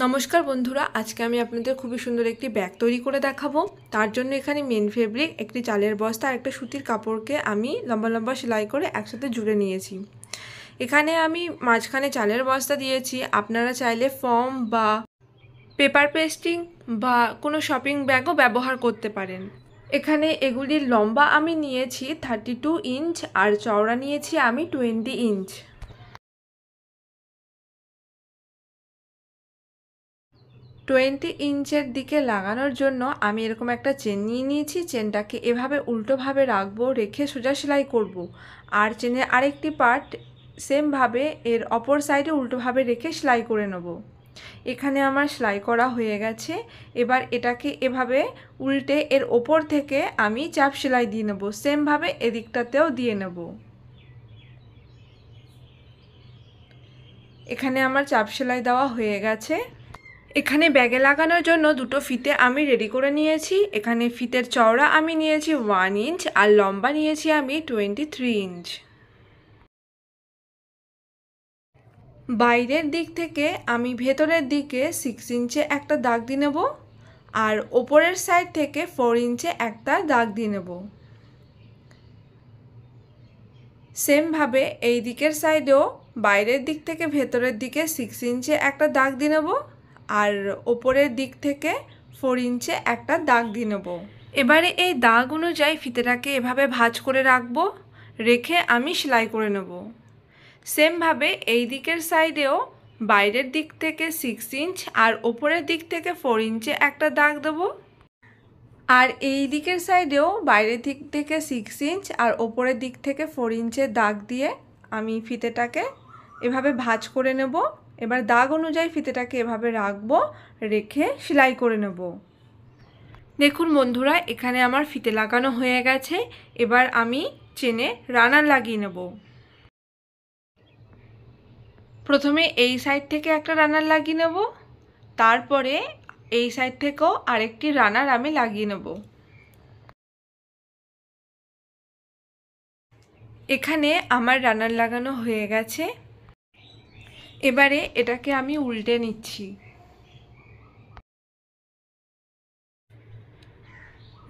নমস্কার বন্ধুরা আজকে আমি আপনাদের খুবই সুন্দর একটি ব্যাগ তৈরি করে দেখাবো তার জন্য এখানে মেন ফেব্রিক একটি চালের বস্তা আর একটা সুতির কাপড়কে আমি লম্বা লম্বা সেলাই করে একসাথে জুড়ে নিয়েছি এখানে আমি মাঝখানে চালের বস্তা দিয়েছি আপনারা চাইলে ফর্ম বা পেপার পেস্টিং বা কোনো শপিং ব্যাগও ব্যবহার করতে পারেন এখানে এগুলির লম্বা আমি নিয়েছি থার্টি টু ইঞ্চ আর চওড়া নিয়েছি আমি টোয়েন্টি ইঞ্চ টোয়েন্টি ইঞ্চের দিকে লাগানোর জন্য আমি এরকম একটা চেন নিয়ে নিয়েছি চেনটাকে এভাবে উল্টোভাবে রাখবো রেখে সোজা সেলাই করব। আর চেনের আরেকটি পার্ট সেমভাবে এর অপর সাইডে উল্টোভাবে রেখে সেলাই করে নেব এখানে আমার সেলাই করা হয়ে গেছে এবার এটাকে এভাবে উল্টে এর ওপর থেকে আমি চাপ সেলাই দিয়ে নেবো সেমভাবে এদিকটাতেও দিয়ে নেব এখানে আমার চাপ সেলাই দেওয়া হয়ে গেছে এখানে ব্যাগে লাগানোর জন্য দুটো ফিতে আমি রেডি করে নিয়েছি এখানে ফিতের চওড়া আমি নিয়েছি ওয়ান ইঞ্চ আর লম্বা নিয়েছি আমি টোয়েন্টি থ্রি ইঞ্চ বাইরের দিক থেকে আমি ভেতরের দিকে সিক্স ইঞ্চে একটা দাগ দিয়ে নেব আর ওপরের সাইড থেকে ফোর ইঞ্চে একটা দাগ দিয়ে নেব সেমভাবে এই দিকের সাইডেও বাইরের দিক থেকে ভেতরের দিকে সিক্স ইঞ্চে একটা দাগ দিয়ে নেবো আর ওপরের দিক থেকে ফোর ইঞ্চে একটা দাগ দিয়ে নেবো এবারে এই দাগ অনুযায়ী ফিতেটাকে এভাবে ভাঁজ করে রাখবো রেখে আমি সেলাই করে নেব সেমভাবে এই দিকের সাইডেও বাইরের দিক থেকে সিক্স ইঞ্চ আর ওপরের দিক থেকে ফোর ইঞ্চে একটা দাগ দেবো আর এই দিকের সাইডেও বাইরের দিক থেকে সিক্স ইঞ্চ আর ওপরের দিক থেকে ফোর ইঞ্চের দাগ দিয়ে আমি ফিতেটাকে এভাবে ভাঁজ করে নেব এবার দাগ অনুযায়ী ফিতেটাকে এভাবে রাখবো রেখে সেলাই করে নেব দেখুন বন্ধুরা এখানে আমার ফিতে লাগানো হয়ে গেছে এবার আমি চেনে রানার লাগিয়ে নেব প্রথমে এই সাইড থেকে একটা রানার লাগিয়ে নেব তারপরে এই সাইড থেকেও আরেকটি রানার আমি লাগিয়ে নেব এখানে আমার রানার লাগানো হয়ে গেছে এবারে এটাকে আমি উল্টে নিচ্ছি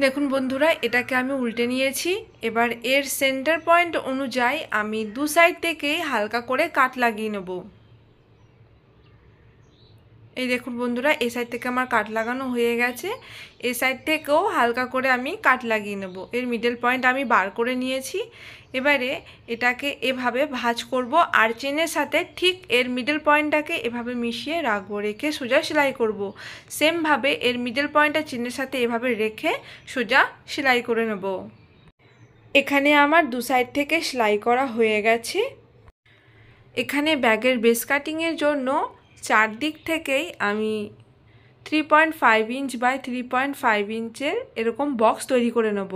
দেখুন বন্ধুরা এটাকে আমি উল্টে নিয়েছি এবার এর সেন্টার পয়েন্ট অনুযায়ী আমি দু সাইড থেকে হালকা করে কাট লাগিয়ে নেবো এই দেখুন বন্ধুরা এ সাইড থেকে আমার কাট লাগানো হয়ে গেছে এ সাইড থেকেও হালকা করে আমি কাট লাগিয়ে নেব এর মিডল পয়েন্ট আমি বার করে নিয়েছি এবারে এটাকে এভাবে ভাজ করব আর চেনের সাথে ঠিক এর মিডল পয়েন্টটাকে এভাবে মিশিয়ে রাখবো রেখে সোজা সেলাই করব। সেমভাবে এর মিডল পয়েন্টটা চেনের সাথে এভাবে রেখে সোজা সেলাই করে নেব এখানে আমার দু সাইড থেকে সেলাই করা হয়ে গেছে এখানে ব্যাগের বেস কাটিংয়ের জন্য চারদিক থেকেই আমি three point five inch by three point five ইঞ্চের এরকম বক্স তৈরি করে নেব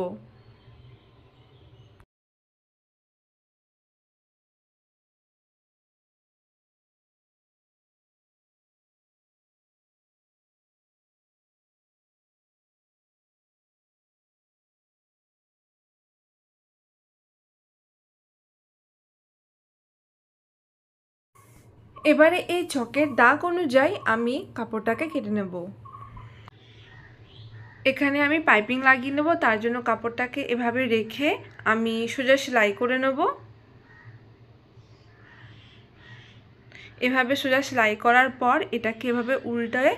এবারে এই ছকের দাগ অনুযায়ী আমি কাপড়টাকে কেটে নেব এখানে আমি পাইপিং লাগিয়ে নেব তার জন্য কাপড়টাকে এভাবে রেখে আমি সোজা সেলাই করে নেব এভাবে সোজা সেলাই করার পর এটাকে এভাবে উল্টায়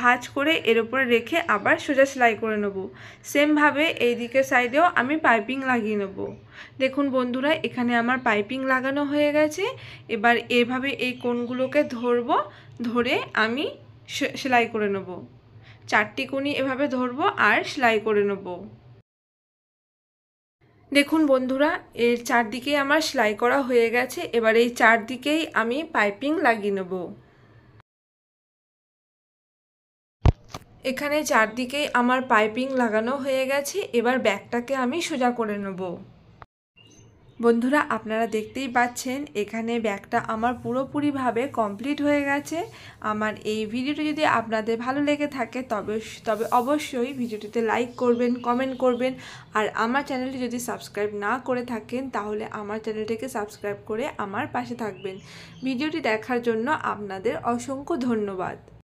ভাঁজ করে এর উপরে রেখে আবার সোজা সেলাই করে নেব সেমভাবে এই দিকের সাইডেও আমি পাইপিং লাগিয়ে নেব দেখুন বন্ধুরা এখানে আমার পাইপিং লাগানো হয়ে গেছে এবার এভাবে এই কোণগুলোকে ধরব ধরে আমি সেলাই করে নেব চারটি কোণই এভাবে ধরব আর সেলাই করে নেব দেখুন বন্ধুরা এর চারদিকেই আমার সেলাই করা হয়ে গেছে এবার এই চারদিকেই আমি পাইপিং লাগিয়ে নেবো এখানে চারদিকেই আমার পাইপিং লাগানো হয়ে গেছে এবার ব্যাগটাকে আমি সোজা করে নেব বন্ধুরা আপনারা দেখতেই পাচ্ছেন এখানে ব্যাগটা আমার পুরোপুরিভাবে কমপ্লিট হয়ে গেছে আমার এই ভিডিওটি যদি আপনাদের ভালো লেগে থাকে তবে তবে অবশ্যই ভিডিওটিতে লাইক করবেন কমেন্ট করবেন আর আমার চ্যানেলটি যদি সাবস্ক্রাইব না করে থাকেন তাহলে আমার চ্যানেলটিকে সাবস্ক্রাইব করে আমার পাশে থাকবেন ভিডিওটি দেখার জন্য আপনাদের অসংখ্য ধন্যবাদ